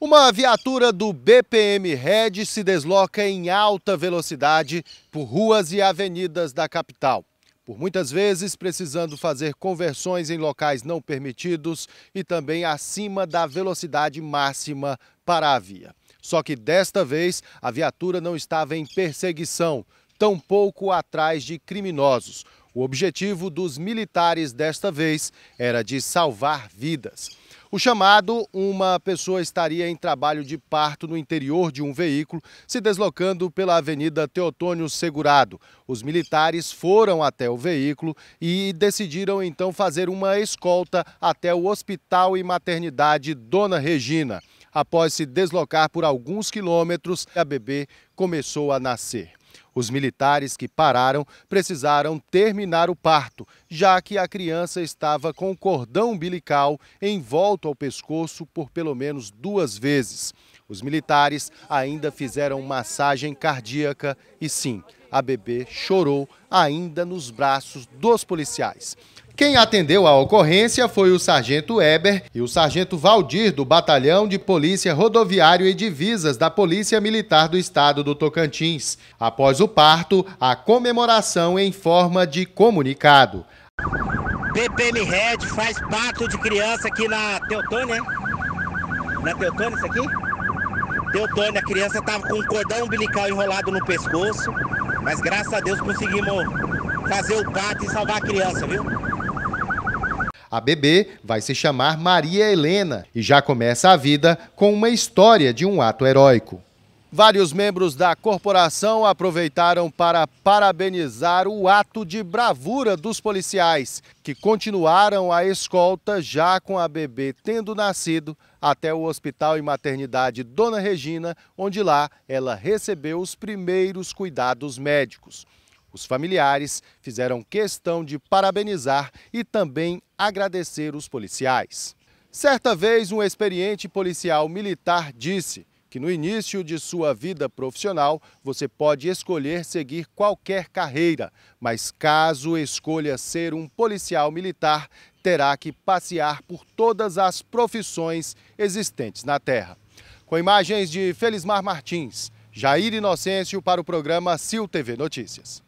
Uma viatura do BPM Red se desloca em alta velocidade por ruas e avenidas da capital. Por muitas vezes precisando fazer conversões em locais não permitidos e também acima da velocidade máxima para a via. Só que desta vez a viatura não estava em perseguição, tampouco atrás de criminosos. O objetivo dos militares desta vez era de salvar vidas. O chamado, uma pessoa estaria em trabalho de parto no interior de um veículo, se deslocando pela Avenida Teotônio Segurado. Os militares foram até o veículo e decidiram então fazer uma escolta até o Hospital e Maternidade Dona Regina. Após se deslocar por alguns quilômetros, a bebê começou a nascer. Os militares que pararam precisaram terminar o parto, já que a criança estava com o cordão umbilical envolto ao pescoço por pelo menos duas vezes. Os militares ainda fizeram massagem cardíaca e sim, a bebê chorou ainda nos braços dos policiais. Quem atendeu a ocorrência foi o sargento Weber e o sargento Valdir do Batalhão de Polícia Rodoviário e Divisas da Polícia Militar do Estado do Tocantins. Após o parto, a comemoração em forma de comunicado. PPM Red faz parto de criança aqui na Teutônia, né? Na Teutônia isso aqui? deu torno, né, a criança estava com um cordão umbilical enrolado no pescoço, mas graças a Deus conseguimos fazer o parto e salvar a criança, viu? A bebê vai se chamar Maria Helena e já começa a vida com uma história de um ato heróico. Vários membros da corporação aproveitaram para parabenizar o ato de bravura dos policiais, que continuaram a escolta já com a bebê tendo nascido até o Hospital e Maternidade Dona Regina, onde lá ela recebeu os primeiros cuidados médicos. Os familiares fizeram questão de parabenizar e também agradecer os policiais. Certa vez, um experiente policial militar disse que no início de sua vida profissional você pode escolher seguir qualquer carreira, mas caso escolha ser um policial militar, terá que passear por todas as profissões existentes na Terra. Com imagens de Felismar Martins, Jair Inocêncio para o programa CIL TV Notícias.